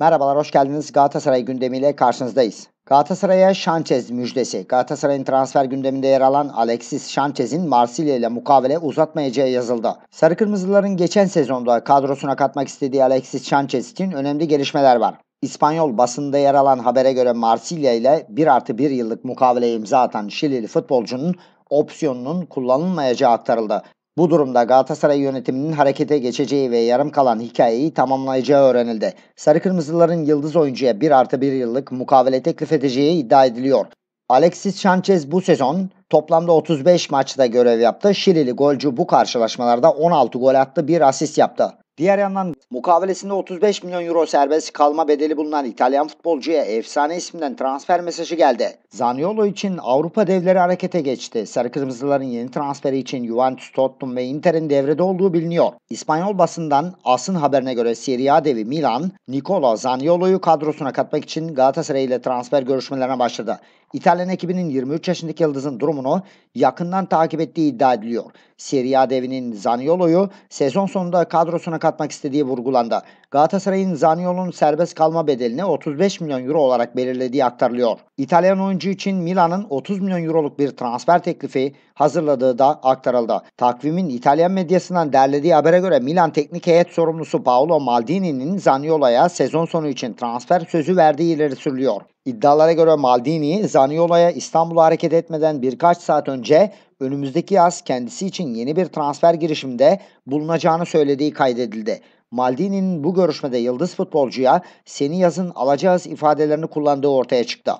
Merhabalar, hoş geldiniz. Galatasaray gündemiyle karşınızdayız. Galatasaray'a Sanchez müjdesi. Galatasaray'ın transfer gündeminde yer alan Alexis Sanchez'in Marsilya ile mukavele uzatmayacağı yazıldı. Sarı Kırmızıların geçen sezonda kadrosuna katmak istediği Alexis Sanchez için önemli gelişmeler var. İspanyol basında yer alan habere göre Marsilya ile 1 artı 1 yıllık mukaveleye imza atan Şilili futbolcunun opsiyonunun kullanılmayacağı aktarıldı. Bu durumda Galatasaray yönetiminin harekete geçeceği ve yarım kalan hikayeyi tamamlayacağı öğrenildi. Sarı Kırmızıların yıldız oyuncuya 1 artı 1 yıllık mukavele teklif edeceği iddia ediliyor. Alexis Sanchez bu sezon toplamda 35 maçta görev yaptı. Şilili golcü bu karşılaşmalarda 16 gol attı, bir asist yaptı. Diğer yandan mukavelesinde 35 milyon euro serbest kalma bedeli bulunan İtalyan futbolcuya efsane isimden transfer mesajı geldi. Zaniolo için Avrupa devleri harekete geçti. Sarı Kırmızıların yeni transferi için Juventus, Tottenham ve Inter'in devrede olduğu biliniyor. İspanyol basından As'ın haberine göre Serie A devi Milan, Nicola Zaniolo'yu kadrosuna katmak için Galatasaray ile transfer görüşmelerine başladı. İtalyan ekibinin 23 yaşındaki yıldızın durumunu yakından takip ettiği iddia ediliyor. Serie A devinin Zaniolo'yu sezon sonunda kadrosuna katmak istediği vurgulandı. Galatasaray'ın Zaniolo'nun serbest kalma bedelini 35 milyon euro olarak belirlediği aktarılıyor. İtalyan oyuncu için Milan'ın 30 milyon euroluk bir transfer teklifi hazırladığı da aktarıldı. Takvimin İtalyan medyasından derlediği habere göre Milan teknik heyet sorumlusu Paolo Maldini'nin Zaniolo'ya sezon sonu için transfer sözü verdiği ileri sürülüyor. İddialara göre Maldini, Zaniolo'ya İstanbul'a hareket etmeden birkaç saat önce önümüzdeki yaz kendisi için yeni bir transfer girişimde bulunacağını söylediği kaydedildi. Maldini'nin bu görüşmede yıldız futbolcuya seni yazın alacağız ifadelerini kullandığı ortaya çıktı.